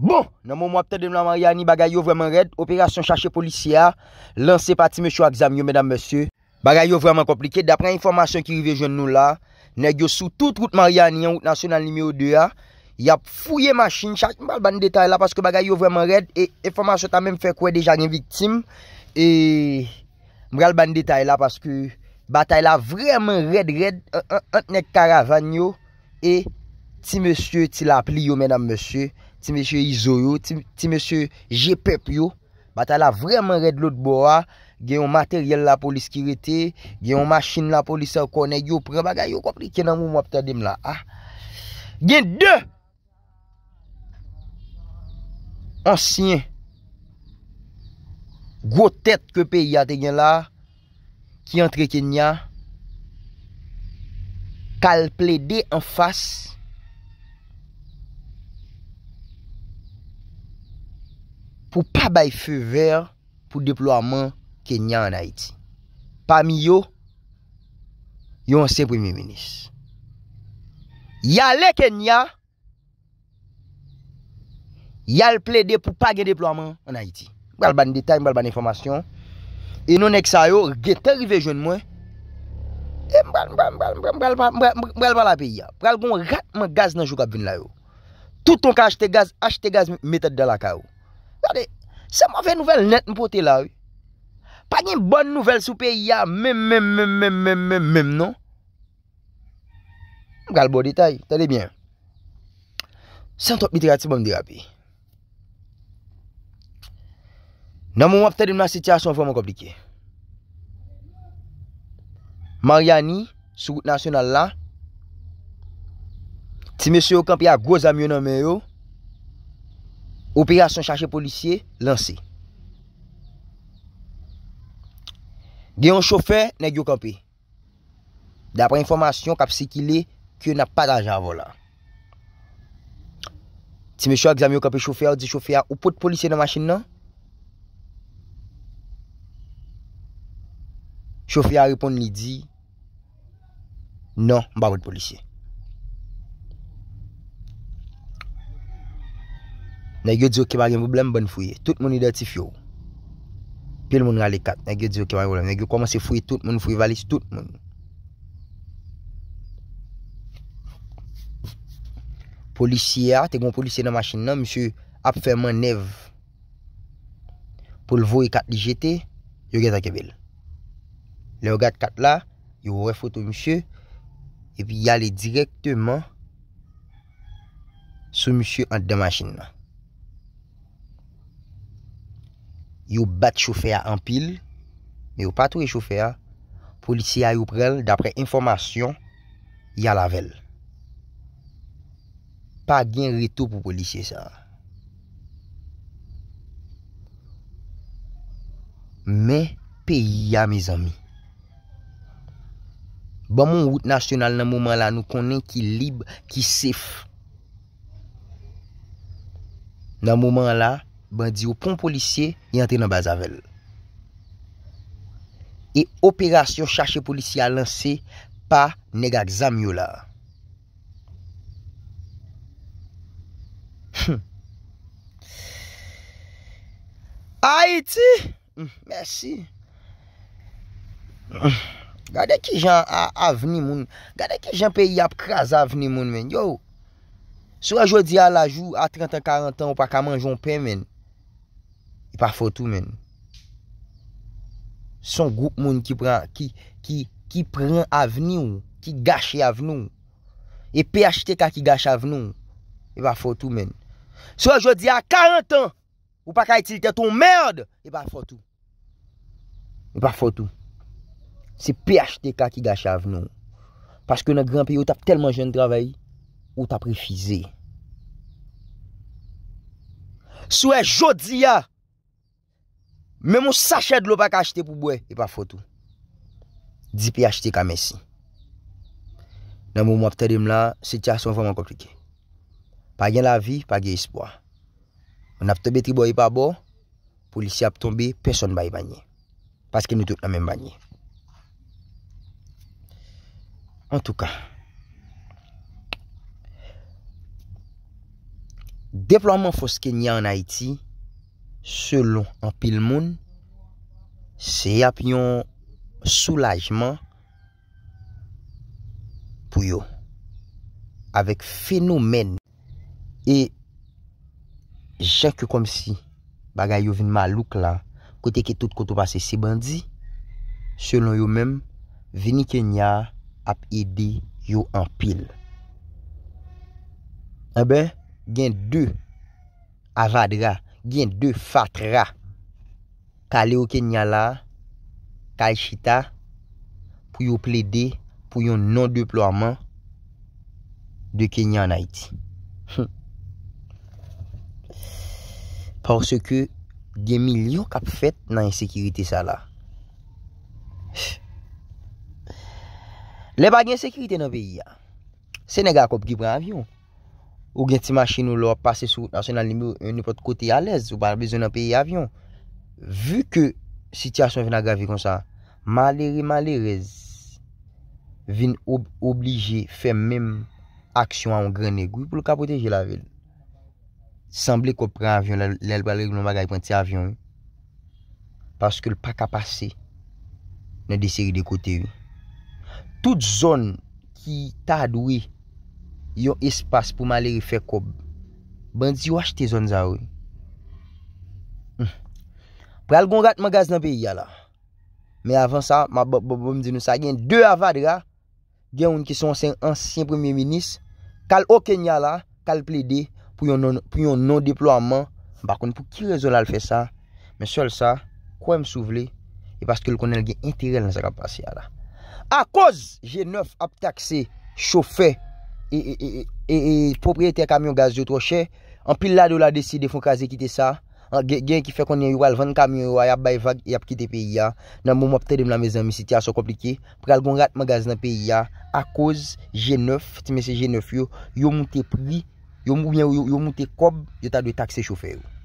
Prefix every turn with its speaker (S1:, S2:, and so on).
S1: Bon, nan moun mwa ptèd de mlan Mariani bagay yo vremen red, operasyon chache policia, lansè pati me chou aksam yo, medan monsye, bagay yo vremen komplike, dapren informasyon ki rive joun nou la, neg yo sou tout route Mariani, yon route nasyon nan nime ou de ya, yap fouye masyin, chak mbal ban detay la, paske bagay yo vremen red, e informasyon ta men fè kwe deja gen viktim, e mbal ban detay la, paske batay la vremen red, red, antne karavan yo, e ti monsye ti la apli yo, mwen monsye, ti mèche Izo yo, ti mèche J-Pep yo, bat ala vremen red lout bo a, gen yon materyel la polis kirete, gen yon machin la polis a konen yo pre, baga yo komple ken an mou mwap ta dem la. Ah. Gen dè ansyen gwo tèt ke pe yate gen la, ki entre ken nyan, kalple de an fas, pou pa bay fè vèr pou deplouaman Kenya an Haiti. Pam yo, yon se premi menis. Yale Kenya, yal plède pou pa gen deplouaman an Haiti. Bwèl ban detay, bwèl ban informasyon. E nou nek sa yo, gen te rive joun mwen, e mwèl ban la pe ya. Bwèl bon rat mwen gaz nan jok ap vin la yo. Touton ka achte gaz, achte gaz metèd de la ka yo. Gade, se m avè nouvel net m pote la, wè. Pa gen bon nouvel soupe ya, mem, mem, mem, mem, mem, mem, mem, non? M kalbo detay, tade byen. Sentop mi tira ti bom dirapi. Nan m wap tè di m la sityasyon vèm an komplike. Mariani, soukout nasyonal la, ti me soukamp ya goz amyo nan mè yo, Operasyon chache policye, lansi. Gè yon choufer, nè gè yon kampe. Dapre informasyon kap se ki li, ki yon ap pataj avola. Ti mè chou a gè yon kampe choufer, di choufer a, ou pou de policye nan machin nan? Choufer a repond ni di, nan, mba pou de policye. Nè gyo diyo kemaryen voblèm bon fuyye. Tout moun ida ti fyo. Pi l moun rale kat. Nè gyo diyo kemaryen voblèm. Nè gyo komanse fuyye tout moun. Fuyye valise tout moun. Polisye a. Te gwen polisye nan masin nan. Monsye ap fèman nev. Pol vò yi kat di jetè. Yow gen tak kebel. Le yow gade kat la. Yow vò re fote monsye. E pi yale direktèman. Sou monsye an de masin nan. yo bat choufea an pil, yo patou y choufea, polisye a yo prel, dapre informasyon, ya lavel. Pa gen reto pou polisye sa. Me peyi ya, me zami. Ba moun wout nasyonal nan mouman la, nou konen ki lib, ki sef. Nan mouman la, bandi ou pon polisye yante nan bazavell. E operasyon chache polisye a lansi pa negak zamyou la. Aiti! Merci. Gade ki jan avni moun. Gade ki jan peyi ap kras avni moun men. Yo! Swa jodi a lajou a 30 an 40 an ou pak a manjoun pen men. E, e pa fotou men. Son group moun ki pren aveni ou. Ki gache aveni ou. E PHTK ki gache aveni ou. E pa fotou men. Sou a jodi a 40 an. Ou pa ka etilite ton merd. E pa fotou. E pa fotou. Se PHTK ki gache aveni ou. Paske nan gran pi ou tap telman jen travay. Ou tap refize. Sou a e jodi a. Mè moun sachèd lò pa ka achete pou bwe, e pa fotou. Di pi achete kamensi. Nan moun mou ap terim la, se tia son vaman komplike. Pa gen la vi, pa gen ispoa. Moun ap tebe tribo e pa bo, polisi ap tombe, person ba e banye. Paske nou tout la men banye. An tou ka. Deploman foske nye an Haiti, selon anpil moun, se yap yon soulajman pou yo. Awek fenomen e jek yo kom si bagay yo vin malouk la, kote ke tout koto pase si bandi, selon yo men, vinik enya ap edi yo anpil. Abe, eh gen du avadra gen de fatra ka le ou Kenya la kalchita pou yon ple de pou yon non-deploaman de Kenya en Haiti hm. parce ke gen milyon kap fet nan yon sekirite sa la hm. le ba gen sekirite nan beya Senegal kop gipre avyon Ou gen ti machin ou lor pase sou, nan se nan li mou, yon nipote kote yalèz, ou bar bezon nan peyi avyon. Vu ke sityasyon vin agravi kon sa, malere malerez, vin oblije, fe mèm, aksyon an gran e gwi, pou l kapote jel avyon. Semble ko pre avyon, lèl baleri nou magay prenti avyon, paske l pak apase, nan deseri de kote yon. Tout zon, ki ta adoui, yon espas pou maleri fe kob bandi wach te zon za ou hmm. pral gongat magaz nan peyi ya la me avan sa ma bop bop bop mdino sa gen 2 avadra gen un ki son sen ansyen premier minis kal oken ya la kal ple de pou yon non deploaman bakon pou ki rezon al fe sa men sol sa kwen m souvle e paske l konel gen intirel nan sa kapasi ya la a koz jen 9 aptakse chofe E, e, e, e propryete kamyon gaz yo troche An pil la do la deside foun kaze kite sa Gen ki fe konye yon val van kamyon Ya bay vag, ya pkite pe a Nan moun wap te dem la mezan misi ti aso komplike Preal goun rat magaz nan pe a A koz G9 Ti mese G9 yo Yo mwite pri, yo mwite kob Yo ta dwe takse chofer yo